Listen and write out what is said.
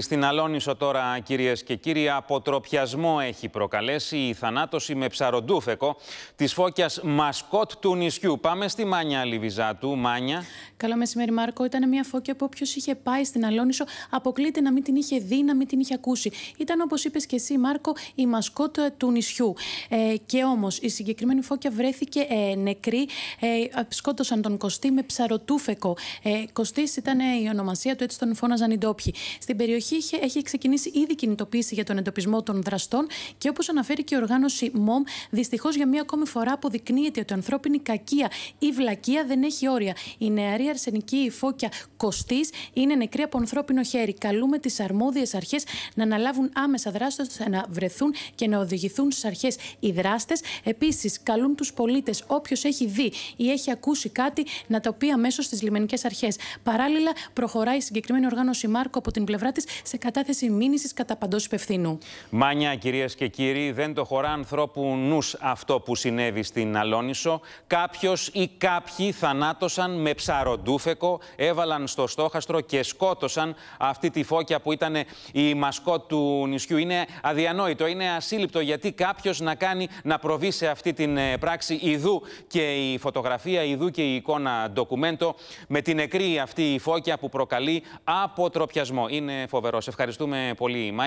Στην Αλόνισο τώρα, κυρίες και κύριοι, αποτροπιασμό έχει προκαλέσει η θανάτωση με ψαροντούφεκο της φώκιας μασκότ του νησιού. Πάμε στη Μάνια Λιβιζάτου. Μάνια. Καλό μεσημέρι, Μάρκο. Ήταν μια φώκια που όποιος είχε πάει στην Αλόνισο αποκλείται να μην την είχε δει, να μην την είχε ακούσει. Ήταν, όπως είπες και εσύ, Μάρκο, η μασκότ ε, του νησιού. Ε, και όμως η συγκεκριμένη φώκια βρέθηκε ε, νεκρή. Ε, σκότωσαν τον Κωστή με ψαροτούφεκο. Ε, Κωστής ήταν ε, η ονομασία του, έτσι τον φώναζαν οι ντόπιοι. Στην περιοχή περιοχή έχει ξεκινήσει ήδη κινητοποίηση για τον εντοπισμό των δραστών και όπως αναφέρει και η οργάνωση ΜΟΜ, δυστυχώς για μία ακόμη φορά αποδεικνύεται ότι η ανθρώπινη κακία ή βλακεία δεν έχει όρια. Η νεαρή αρσενική υφόκια κοστή αρσενικη φωκια νεκρή από ανθρώπινο χέρι. Καλούμε τις αρμόδιες αρχές να αναλάβουν άμεσα δράστες να βρεθούν και να οδηγηθούν στις αρχές οι δράστες. Επίσης, καλούν τους πολίτες, όποιος έχει δει ή έχει ακούσει κάτι, να το πει αμέσως στις λιμενικές αρχές. Παράλληλα, προχωράει η συγκεκριμένη οργάνωση Μάρκο από την πλευρά της σε κατάθεση μήνυσης κατά παντός υπευθύνου. Μάνια, κυρίες και κύριοι, δεν το χωρά ανθρώπου νους αυτό που συνέβη στην Αλόνισο. Κάποιος ή κάποιοι θανάτωσαν με ψαροντούφεκο, έβαλαν στο στόχαστρο και σκότωσαν αυτή τη φώκια που ήταν η καποιοι θανατωσαν με ψαροντουφεκο εβαλαν στο στοχαστρο και σκοτωσαν αυτη τη φωκια που ηταν η μασκο του νησιού. Είναι αδιανόητο, είναι ασύλληπτο γιατί κάποιος να κάνει να προβεί σε αυτή την ε, πράξη. Ιδού και η φωτογραφία, ιδού και η εικόνα ντοκουμέντο με την νεκρή αυτή η φώκια που προκαλεί αποτροπιασμό. Είναι φοβερός. Ευχαριστούμε πολύ, Μάνια.